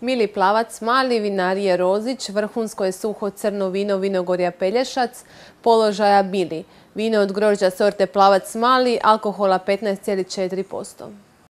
Mili Plavac Mali, Vinarije Rozić, Vrhunsko je suho crno vino Vinogorja Pelješac, položaja Bili. Vino od grožđa sorte Plavac Mali, alkohola 15,4%.